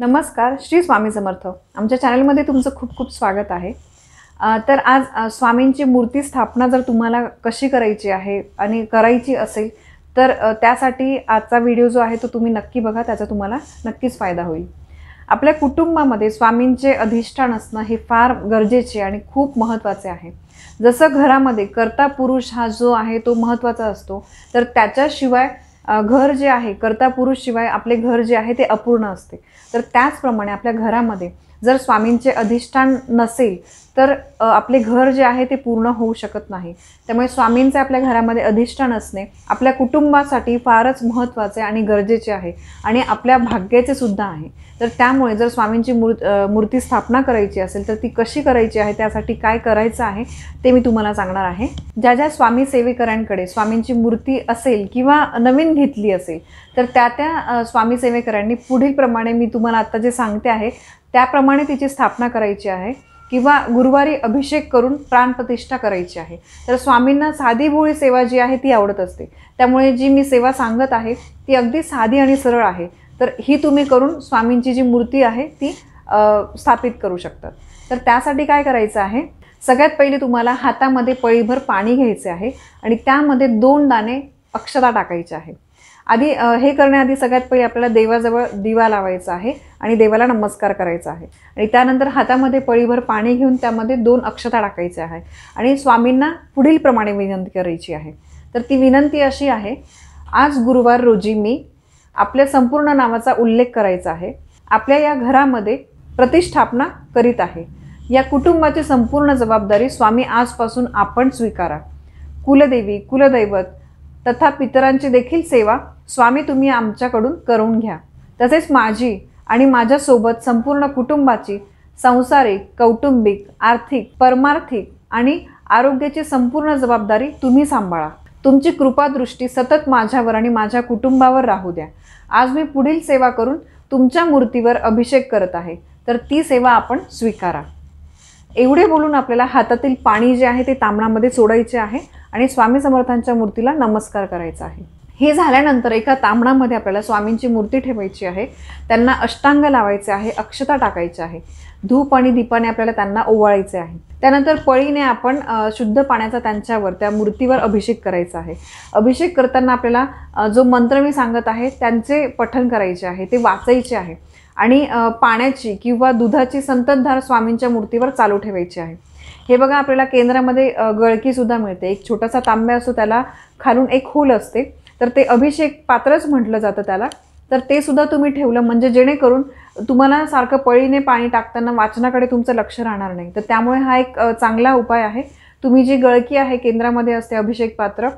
नमस्कार श्री स्वामी समर्थ आमच्या चॅनलमध्ये तुमचं खूप खूप स्वागत आहे तर आज स्वामींची मूर्ती स्थापना जर तुम्हाला कशी करायची आहे आणि करायची असेल तर त्यासाठी आजचा व्हिडिओ जो आहे तो तुम्ही नक्की बघा त्याचा तुम्हाला नक्कीच फायदा होईल आपल्या कुटुंबामध्ये स्वामींचे अधिष्ठान असणं हे फार गरजेचे आणि खूप महत्त्वाचे आहे जसं घरामध्ये कर्ता पुरुष हा जो आहे तो महत्त्वाचा असतो तर त्याच्याशिवाय घर जे आहे करता पुरुष शिवाय आपले घर जे आहे ते अपूर्ण असते तर त्याचप्रमाणे आपल्या घरामध्ये जर स्वामींचे अधिष्ठान नसेल तर आपले घर जे आहे ते पूर्ण होऊ शकत नाही त्यामुळे स्वामींचे आपल्या घरामध्ये अधिष्ठान असणे आपल्या कुटुंबासाठी फारच महत्त्वाचे आणि गरजेचे आहे आणि आपल्या भाग्याचे सुद्धा आहे तर त्यामुळे जर स्वामींची मूर् मूर्ती स्थापना करायची असेल तर ती कशी करायची आहे त्यासाठी काय करायचं आहे ते मी तुम्हाला सांगणार आहे ज्या ज्या स्वामी सेवेकरांकडे स्वामींची मूर्ती असेल किंवा नवीन घेतली असेल तर त्या त्या स्वामी सेवेकरांनी पुढील प्रमाणे मी तुम्हाला आत्ता जे सांगते आहे त्याप्रमाणे तिची स्थापना करायची आहे किंवा गुरुवारी अभिषेक करून प्राणप्रतिष्ठा करायची आहे तर स्वामींना साधी भोळी सेवा जी आहे ती आवडत असते त्यामुळे जी मी सेवा सांगत आहे ती अगदी साधी आणि सरळ आहे तर ही तुम्ही करून स्वामींची जी मूर्ती आहे ती स्थापित करू शकतात तर त्यासाठी काय करायचं आहे सगळ्यात पहिले तुम्हाला हातामध्ये पळीभर पाणी घ्यायचे आहे आणि त्यामध्ये दोन दाणे अक्षता टाकायचे आहे आधी हे करण्याआधी सगळ्यात पहिले आपल्याला देवाजवळ दिवा लावायचा आहे आणि देवाला नमस्कार करायचा आहे आणि त्यानंतर हातामध्ये पळीभर पाणी घेऊन त्यामध्ये दोन अक्षता टाकायचे आहे आणि स्वामींना पुढील प्रमाणे विनंती करायची आहे तर ती विनंती अशी आहे आज गुरुवार रोजी मी आपल्या संपूर्ण नावाचा उल्लेख करायचा आहे आपल्या या घरामध्ये प्रतिष्ठापना करीत आहे या कुटुंबाची संपूर्ण जबाबदारी स्वामी आजपासून आपण स्वीकारा कुलदेवी कुलदैवत तथा पितरांची देखील सेवा स्वामी तुम्ही आमच्याकडून करून घ्या तसेच माझी आणि माझ्यासोबत संपूर्ण कुटुंबाची संसारिक कौटुंबिक आर्थिक परमार्थिक आणि आरोग्याची संपूर्ण जबाबदारी तुम्ही सांभाळा तुमची कृपादृष्टी सतत माझ्यावर आणि माझ्या कुटुंबावर राहू द्या आज मी पुढील सेवा करून तुमच्या मूर्तीवर अभिषेक करत आहे तर ती सेवा आपण स्वीकारा एवढे बोलून आपल्याला हातातील पाणी जे आहे ते तांबणामध्ये सोडायचे आहे आणि स्वामी समर्थांच्या मूर्तीला नमस्कार करायचा आहे हे झाल्यानंतर एका तांबडामध्ये आपल्याला स्वामींची मूर्ती ठेवायची आहे त्यांना अष्टांग लावायचे आहे अक्षता टाकायची आहे धूप आणि दीपाने आपल्याला त्यांना ओवाळायचे आहे त्यानंतर पळीने आपण शुद्ध पाण्याचा त्यांच्यावर त्या मूर्तीवर अभिषेक करायचा आहे अभिषेक करताना आपल्याला जो मंत्र मी सांगत आहे त्यांचे पठण करायचे आहे ते वाचायचे आहे आणि पाण्याची किंवा दुधाची संततधार स्वामींच्या मूर्तीवर चालू ठेवायची आहे हे बघा आपल्याला केंद्रामध्ये गळकीसुद्धा मिळते एक छोटासा तांब्या असतो त्याला खालून एक होल असते तर ते अभिषेक पात्रच म्हटलं जातं त्याला तर ते सुद्धा तुम्ही ठेवलं म्हणजे जेणेकरून तुम्हाला सारखं पळीने पाणी टाकताना वाचनाकडे तुमचं लक्ष राहणार नाही तर त्यामुळे हा एक चांगला उपाय आहे तुम्ही जी गळकी आहे केंद्रामध्ये असते अभिषेक पात्र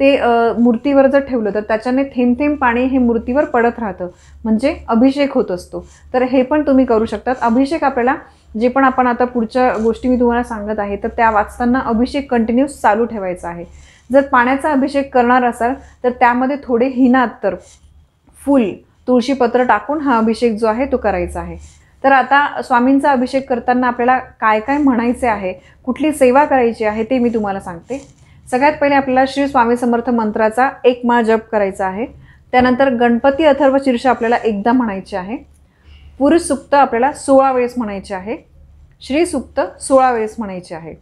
ते मूर्तीवर जर ठेवलं तर त्याच्याने थेंब थेंब पाणी हे मूर्तीवर पडत राहतं म्हणजे अभिषेक होत असतो तर हे पण तुम्ही करू शकतात अभिषेक आपल्याला जे पण आपण आता पुढच्या गोष्टी मी तुम्हाला सांगत आहे तर त्या वाचताना अभिषेक कंटिन्यूस चालू ठेवायचा आहे जर पाण्याचा अभिषेक करणार असाल तर त्यामध्ये थोडे हिनात्तर फूल तुळशीपत्र टाकून हा अभिषेक जो आहे तो करायचा आहे तर आता स्वामींचा अभिषेक करताना आपल्याला काय काय म्हणायचे आहे कुठली सेवा करायची आहे ते मी तुम्हाला सांगते सगळ्यात पहिले आपल्याला श्री स्वामी समर्थ मंत्राचा एक माळ जप करायचा आहे त्यानंतर गणपती अथर्व शीर्ष आपल्याला एकदा म्हणायचे आहे पुरुष सुक्त आपल्याला सोळा वेळेस म्हणायचे आहे श्री सुक्त सोळा वेळेस म्हणायचे आहे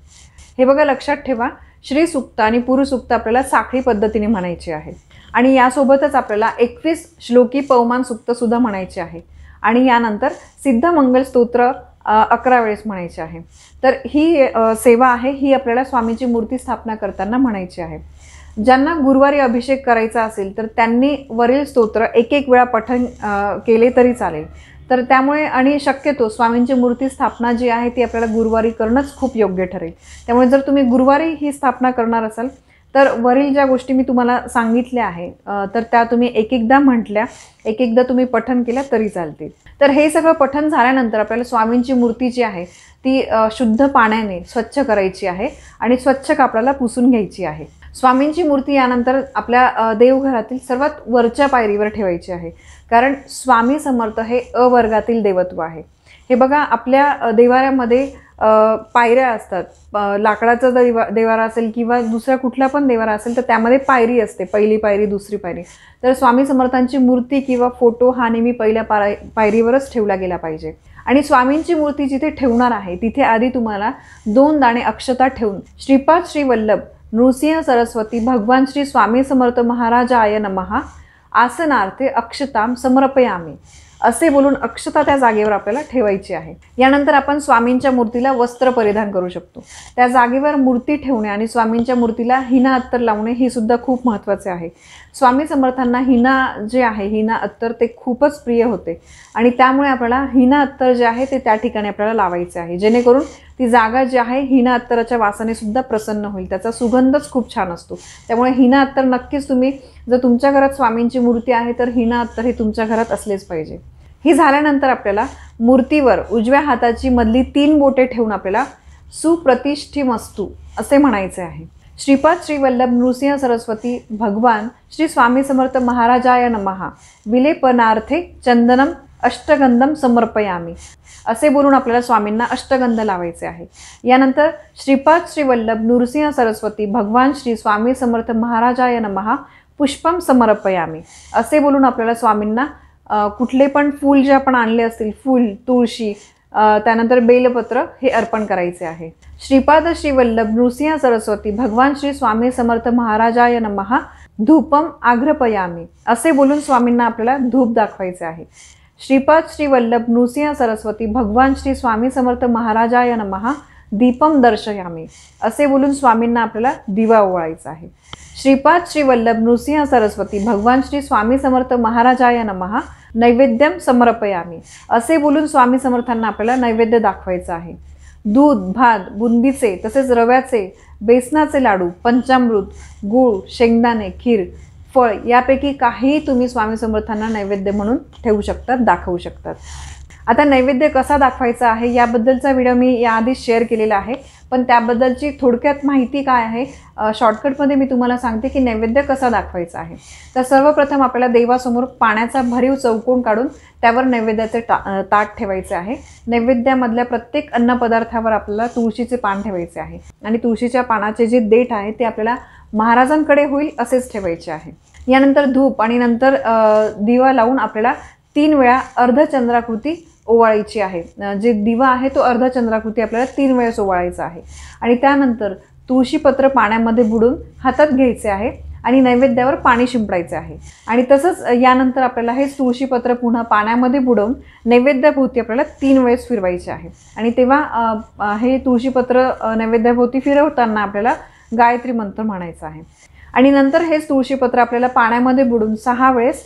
हे बघा लक्षात ठेवा श्री सुक्त आणि पुरुष सुक्त आपल्याला साखळी पद्धतीने म्हणायचे आहे आणि यासोबतच आपल्याला एकवीस श्लोकी पवमान सुद्धा म्हणायचे आहे आणि यानंतर सिद्ध मंगल स्तोत्र अकरा वेळेस म्हणायचे आहे तर ही सेवा आहे ही आपल्याला स्वामीची मूर्ती स्थापना करताना म्हणायची आहे ज्यांना गुरुवारी अभिषेक करायचा असेल तर त्यांनी वरील स्तोत्र एक एक वेळा पठण केले तरी चालेल तर त्यामुळे आणि शक्यतो स्वामींची मूर्ती स्थापना जी आहे ती आपल्याला गुरुवारी करणंच खूप योग्य ठरेल त्यामुळे जर तुम्ही गुरुवारी ही स्थापना करणार असाल तर वरील ज्या गोष्टी मी तुम्हाला सांगितल्या आहे तर त्या तुम्ही एक एकदा म्हटल्या एक एकदा तुम्ही पठन केल्या तरी चालतील तर हे सगळं पठन झाल्यानंतर आपल्याला स्वामींची मूर्ती जी आहे ती शुद्ध पाण्याने स्वच्छ करायची आहे आणि स्वच्छ कापडाला पुसून घ्यायची आहे स्वामींची मूर्ती यानंतर आपल्या देवघरातील सर्वात वरच्या पायरीवर ठेवायची आहे कारण स्वामी समर्थ हे अवर्गातील देवत्व आहे हे बघा आपल्या देवाऱ्यामध्ये पायऱ्या असतात लाकडाचा देवा देवारा असेल किंवा दुसरा कुठला पण देवारा असेल तर त्यामध्ये पायरी असते पहिली पायरी दुसरी पायरी तर स्वामी समर्थांची मूर्ती किंवा फोटो हा नेहमी पहिल्या पाय पायरीवरच ठेवला गेला पाहिजे आणि स्वामींची मूर्ती जिथे ठेवणार आहे तिथे आधी तुम्हाला दोन दाणे अक्षता ठेवून श्रीपाद श्रीवल्लभ नृसिंह सरस्वती भगवान श्री स्वामी समर्थ महाराजाय नमहा आसनार्थे अक्षताम समर्पयामी असे बोलून अक्षता त्या जागेवर आपल्याला ठेवायची आहे यानंतर आपण स्वामींच्या मूर्तीला वस्त्र परिधान करू शकतो त्या जागेवर मूर्ती ठेवणे आणि स्वामींच्या मूर्तीला हिना अत्तर लावणे हे सुद्धा खूप महत्त्वाचे आहे स्वामी समर्थांना हिना जे आहे हिना अत्तर ते खूपच प्रिय होते आणि त्यामुळे आपल्याला हिना अत्तर जे आहे ते त्या ठिकाणी आपल्याला लावायचे आहे जेणेकरून ती जागा जी आहे हिना अत्तराच्या वासाने सुद्धा प्रसन्न होईल त्याचा सुगंधच खूप छान असतो त्यामुळे हिना अत्तर नक्कीच तुम्ही जर तुमच्या घरात स्वामींची मूर्ती आहे तर हिना अत्तर हे तुमच्या घरात असलेच पाहिजे ही झाल्यानंतर आपल्याला मूर्तीवर उजव्या हाताची मधली तीन बोटे ठेवून आपल्याला मस्तू असे म्हणायचे आहे श्रीपाद श्री वल्लभ नृसिंह सरस्वती भगवान श्री स्वामी समर्थ महाराजाय नमहा विलेपनार्थे चंदनम अष्टगंधम समर्पयामी असे बोलून आपल्याला स्वामींना अष्टगंध लावायचे आहे यानंतर श्रीपाद श्रीवल्लभ नृसिंह सरस्वती भगवान श्री स्वामी समर्थ महाराजाय नमहा पुष्पम समर्पयामी असे बोलून आपल्याला स्वामींना कुठले पण फूल जे आपण आणले असतील फूल तुळशी त्यानंतर बेलपत्र हे अर्पण करायचे आहे श्रीपाद श्रीवल्लभ नृसिंह सरस्वती भगवान श्री स्वामी समर्थ महाराजाय नमहा धूपम आग्रपयामी असे बोलून स्वामींना आपल्याला धूप दाखवायचे आहे श्रीपाद श्री वल्लभ नृसिंह सरस्वती भगवान श्री स्वामी समर्थ महाराजाय नमहा दीपम दर्शयामी असे बोलून स्वामींना आपल्याला दिवा ओवाळायचा आहे श्रीपाद श्री वल्लभ नृसिंह सरस्वती भगवान श्री स्वामी समर्थ महाराजाय नमहा नैवेद्यम समर्पयामी असे बोलून स्वामी समर्थांना आपल्याला नैवेद्य दाखवायचं आहे दूध भात बुंदीचे तसेच रव्याचे बेसनाचे लाडू पंचामृत गूळ शेंगदाणे खीर फळ यापैकी काही तुम्ही स्वामी समर्थांना नैवेद्य म्हणून ठेवू शकतात दाखवू शकतात आता नैवेद्य कसा दाखवायचा आहे याबद्दलचा व्हिडिओ मी याआधीच शेअर केलेला आहे पण त्याबद्दलची थोडक्यात माहिती काय आहे शॉर्टकटमध्ये मी तुम्हाला सांगते की नैवेद्य कसा दाखवायचा आहे तर सर्वप्रथम आपल्याला देवासमोर पाण्याचा भरीव चौकोन काढून त्यावर नैवेद्याचे टा ताट ठेवायचे आहे नैवेद्यामधल्या प्रत्येक अन्नपदार्थावर आपल्याला तुळशीचे पान ठेवायचे आहे आणि तुळशीच्या पानाचे जे देठ आहे ते आपल्याला महाराजांकडे होईल असेच ठेवायचे आहे यानंतर धूप आणि नंतर दिवा लावून आपल्याला तीन वेळा अर्धचंद्राकृती ओवाळायची आहे जे दिवा आहे तो अर्धचंद्राकृती आपल्याला तीन वेळेस ओवाळायचा आहे आणि त्यानंतर तुळशीपत्र पाण्यामध्ये बुडून हातात घ्यायचे आहे आणि नैवेद्यावर पाणी शिंपडायचे आहे आणि तसंच यानंतर आपल्याला हे तुळशीपत्र पुन्हा पाण्यामध्ये बुडवून नैवेद्याभोवती आपल्याला तीन वेळेस फिरवायचे आहे आणि तेव्हा हे तुळशीपत्र नैवेद्याभोवती फिरवताना आपल्याला गायत्री मंत्र म्हणायचं आहे आणि नंतर हेच तुळशीपत्र आपल्याला पाण्यामध्ये बुडून सहा वेळेस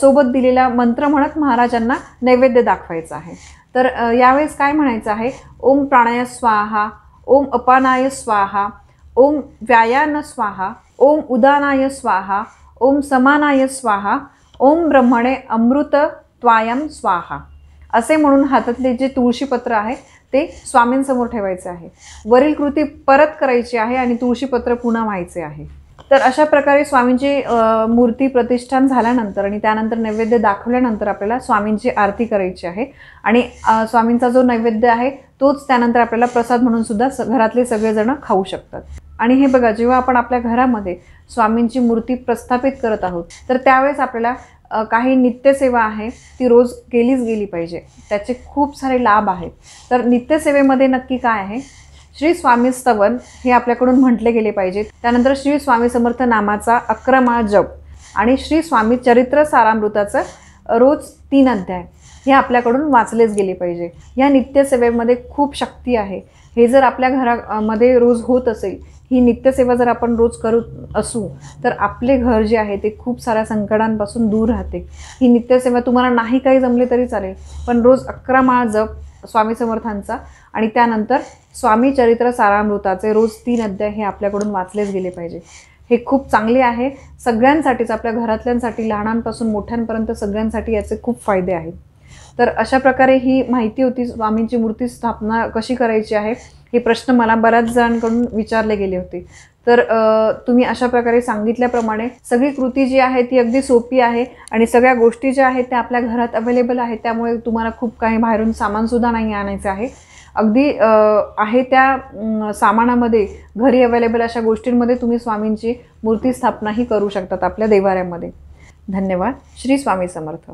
सोबत दिलेला मंत्र म्हणत महाराजांना नैवेद्य दाखवायचं आहे तर यावेळेस काय म्हणायचं आहे ओम प्राणाय स्वाहा ओम अपानाय स्वाहा ओम व्यायान स्वाहा ओम उदानाय स्वाहा ओम समानाय स्वाहा ओम ब्रह्मणे अमृत त्वायम स्वाहा असे म्हणून हातातले जे तुळशीपत्र आहे ते स्वामींसमोर ठेवायचे आहे वरील कृती परत करायची आहे आणि तुळशीपत्र पुन्हा व्हायचे आहे तर अशा प्रकारे स्वामींची मूर्ती प्रतिष्ठान झाल्यानंतर आणि त्यानंतर नैवेद्य दाखवल्यानंतर आपल्याला स्वामींची आरती करायची आहे आणि स्वामींचा जो नैवेद्य आहे तोच त्यानंतर आपल्याला प्रसाद म्हणून सुद्धा घरातले सगळेजण खाऊ शकतात आणि हे बघा जेव्हा आपण आपल्या घरामध्ये स्वामींची मूर्ती प्रस्थापित करत आहोत तर त्यावेळेस आपल्याला काही नित्यसेवा आहे ती रोज केलीच गेली पाहिजे त्याचे खूप सारे लाभ आहेत तर नित्यसेवेमध्ये नक्की काय आहे श्री स्वामी स्तवन हे आपल्याकडून म्हटले गेले पाहिजे त्यानंतर श्री स्वामी समर्थ नामाचा अक्रमा जप आणि श्री स्वामी चरित्र सारामृताचं रोज तीन अध्याय हे आपल्याकडून वाचलेच गेले पाहिजे या नित्यसेवेमध्ये खूप शक्ती आहे हे जर आपल्या घरामध्ये रोज होत असेल ही नित्यसेवा जर आपण रोज करू असू तर आपले घर जे आहे ते खूप साऱ्या संकटांपासून दूर राहते ही नित्यसेवा तुम्हाला नाही काही जमले तरी चालेल पण रोज अकरा माळ जप स्वामी समर्थांचा आणि त्यानंतर स्वामी चरित्र सारामृताचे रोज तीन अध्याय हे आपल्याकडून वाचलेच गेले पाहिजे हे खूप चांगले आहे सगळ्यांसाठीच आपल्या घरातल्यांसाठी लहानांपासून मोठ्यांपर्यंत सगळ्यांसाठी याचे खूप फायदे आहेत तर अशा प्रकारे ही माहिती होती स्वामींची मूर्ती स्थापना कशी करायची आहे हे प्रश्न मला बऱ्याच जणांकडून विचारले गेले होते तर तुम्ही अशा प्रकारे सांगितल्याप्रमाणे सगळी कृती जी आहे ती अगदी सोपी आहे आणि सगळ्या गोष्टी ज्या आहेत त्या आपल्या घरात अवेलेबल आहेत त्यामुळे तुम्हाला खूप काही बाहेरून सामानसुद्धा नाही आणायचं आहे अगदी आहे त्या सामानामध्ये घरी अवेलेबल अशा गोष्टींमध्ये तुम्ही स्वामींची मूर्ती स्थापनाही करू शकतात आपल्या देवाऱ्यामध्ये धन्यवाद श्री स्वामी समर्थ